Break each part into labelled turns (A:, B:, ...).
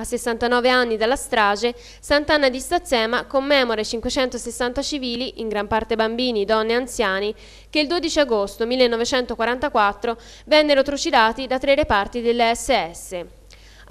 A: a 69 anni dalla strage, Sant'Anna di Stazzema commemora i 560 civili, in gran parte bambini, donne e anziani, che il 12 agosto 1944 vennero trucidati da tre reparti delle SS.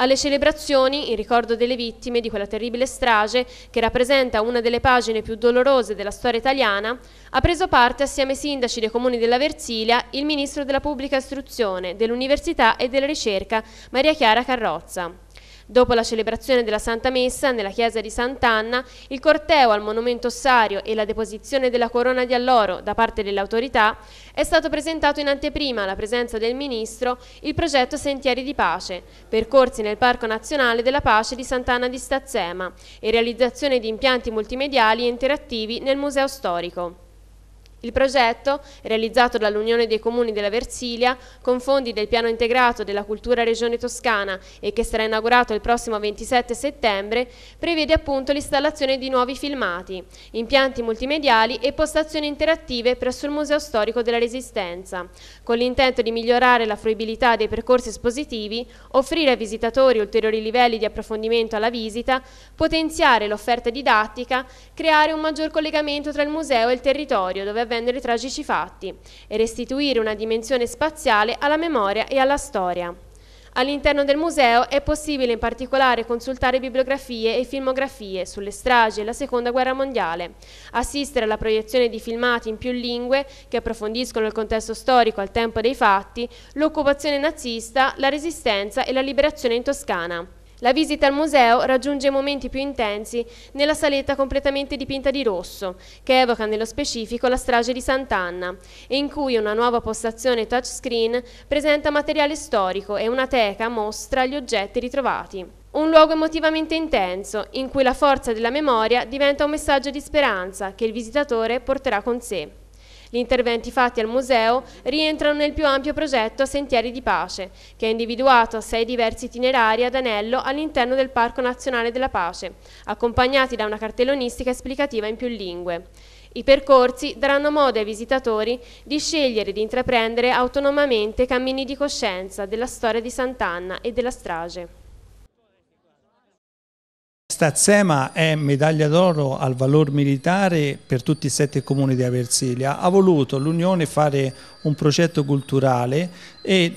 A: Alle celebrazioni, in ricordo delle vittime di quella terribile strage, che rappresenta una delle pagine più dolorose della storia italiana, ha preso parte assieme ai sindaci dei comuni della Versilia il ministro della pubblica istruzione, dell'università e della ricerca, Maria Chiara Carrozza. Dopo la celebrazione della Santa Messa nella chiesa di Sant'Anna, il corteo al Monumento Ossario e la deposizione della corona di alloro da parte dell'autorità è stato presentato in anteprima alla presenza del Ministro il progetto Sentieri di Pace, percorsi nel Parco Nazionale della Pace di Sant'Anna di Stazzema e realizzazione di impianti multimediali e interattivi nel Museo Storico. Il progetto, realizzato dall'Unione dei Comuni della Versilia, con fondi del Piano Integrato della Cultura Regione Toscana e che sarà inaugurato il prossimo 27 settembre, prevede appunto l'installazione di nuovi filmati, impianti multimediali e postazioni interattive presso il Museo Storico della Resistenza, con l'intento di migliorare la fruibilità dei percorsi espositivi, offrire ai visitatori ulteriori livelli di approfondimento alla visita, potenziare l'offerta didattica, creare un maggior collegamento tra il museo e il territorio dove avvennero i tragici fatti e restituire una dimensione spaziale alla memoria e alla storia. All'interno del museo è possibile in particolare consultare bibliografie e filmografie sulle stragi e la seconda guerra mondiale, assistere alla proiezione di filmati in più lingue che approfondiscono il contesto storico al tempo dei fatti, l'occupazione nazista, la resistenza e la liberazione in Toscana. La visita al museo raggiunge momenti più intensi nella saletta completamente dipinta di rosso, che evoca nello specifico la strage di Sant'Anna e in cui una nuova postazione touchscreen presenta materiale storico e una teca mostra gli oggetti ritrovati. Un luogo emotivamente intenso, in cui la forza della memoria diventa un messaggio di speranza che il visitatore porterà con sé. Gli interventi fatti al museo rientrano nel più ampio progetto Sentieri di Pace, che ha individuato sei diversi itinerari ad anello all'interno del Parco Nazionale della Pace, accompagnati da una cartellonistica esplicativa in più lingue. I percorsi daranno modo ai visitatori di scegliere di intraprendere autonomamente cammini di coscienza della storia di Sant'Anna e della strage.
B: Stazzema è medaglia d'oro al valor militare per tutti i sette comuni di Aversilia. Ha voluto l'Unione fare un progetto culturale e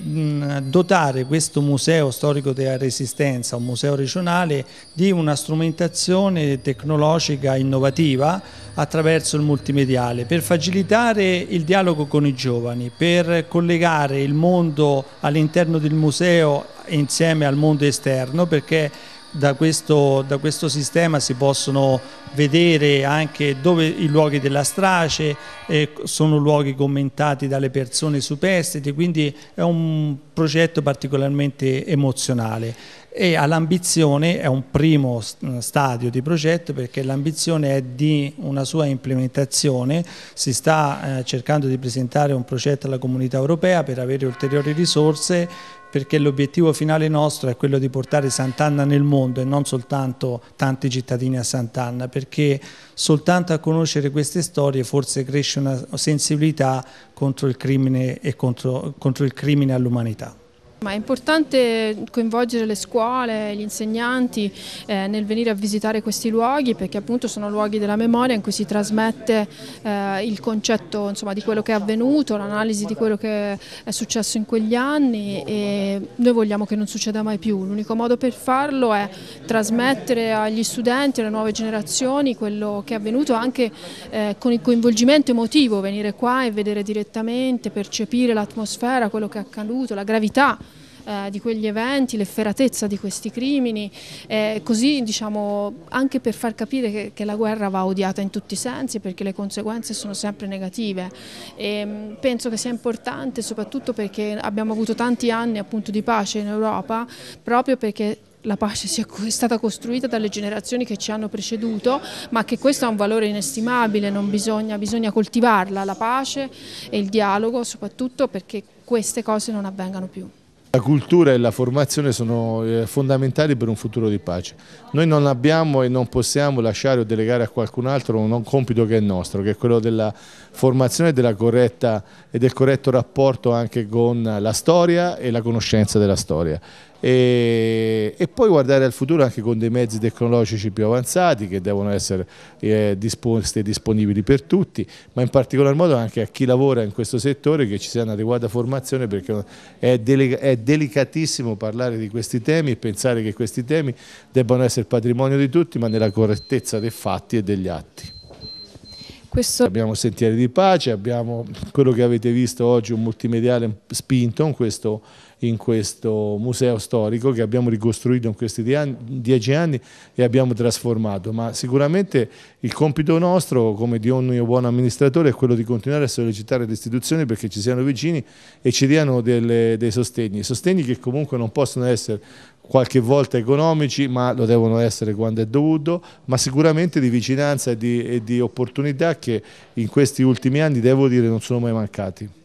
B: dotare questo museo storico della resistenza, un museo regionale, di una strumentazione tecnologica innovativa attraverso il multimediale per facilitare il dialogo con i giovani, per collegare il mondo all'interno del museo insieme al mondo esterno perché da questo, da questo, sistema si possono vedere anche dove i luoghi della strage eh, sono luoghi commentati dalle persone superstiti, quindi è un progetto particolarmente emozionale e all'ambizione è un primo mm, stadio di progetto perché l'ambizione è di una sua implementazione, si sta eh, cercando di presentare un progetto alla comunità europea per avere ulteriori risorse perché l'obiettivo finale nostro è quello di portare Sant'Anna nel mondo e non soltanto tanti cittadini a Sant'Anna, perché soltanto a conoscere queste storie forse cresce una sensibilità contro il crimine e contro, contro il crimine all'umanità.
C: Ma è importante coinvolgere le scuole, gli insegnanti eh, nel venire a visitare questi luoghi perché appunto sono luoghi della memoria in cui si trasmette eh, il concetto insomma, di quello che è avvenuto, l'analisi di quello che è successo in quegli anni e noi vogliamo che non succeda mai più. L'unico modo per farlo è trasmettere agli studenti, alle nuove generazioni quello che è avvenuto anche eh, con il coinvolgimento emotivo, venire qua e vedere direttamente, percepire l'atmosfera, quello che è accaduto, la gravità eh, di quegli eventi, l'efferatezza di questi crimini, eh, così diciamo anche per far capire che, che, la guerra va odiata in tutti i sensi perché le conseguenze sono sempre negative. E, mm, penso che sia importante soprattutto perché abbiamo avuto tanti anni appunto di pace in Europa proprio perché la pace sia stata costruita dalle generazioni che ci hanno preceduto, ma che questo ha un valore inestimabile, bisogna, bisogna coltivarla, la pace e il dialogo, soprattutto perché queste cose non avvengano più.
D: La cultura e la formazione sono eh, fondamentali per un futuro di pace. Noi non abbiamo e non possiamo lasciare o delegare a qualcun altro un compito che è nostro, che è quello della formazione e, della corretta, e del corretto rapporto anche con la storia e la conoscenza della storia e, e, poi guardare al futuro anche con dei mezzi tecnologici più avanzati che devono essere eh, disposti e disponibili per tutti, ma in particolar modo anche a chi lavora in questo settore che ci sia un'adeguata formazione perché è, delic è, delicatissimo parlare di questi temi e pensare che questi temi debbano essere patrimonio di tutti ma nella correttezza dei fatti e degli atti.
C: Questo... Abbiamo
D: Sentieri di Pace, abbiamo quello che avete visto oggi, un multimediale spinto, in questo in questo museo storico che abbiamo ricostruito in questi dieci anni e abbiamo trasformato, ma sicuramente il compito nostro come di ogni buon amministratore è quello di continuare a sollecitare le istituzioni perché ci siano vicini e ci diano delle, dei sostegni, sostegni che comunque non possono essere qualche volta economici, ma lo devono essere quando è dovuto, ma sicuramente di vicinanza e di, e di opportunità che in questi ultimi anni, devo dire, non sono mai mancati.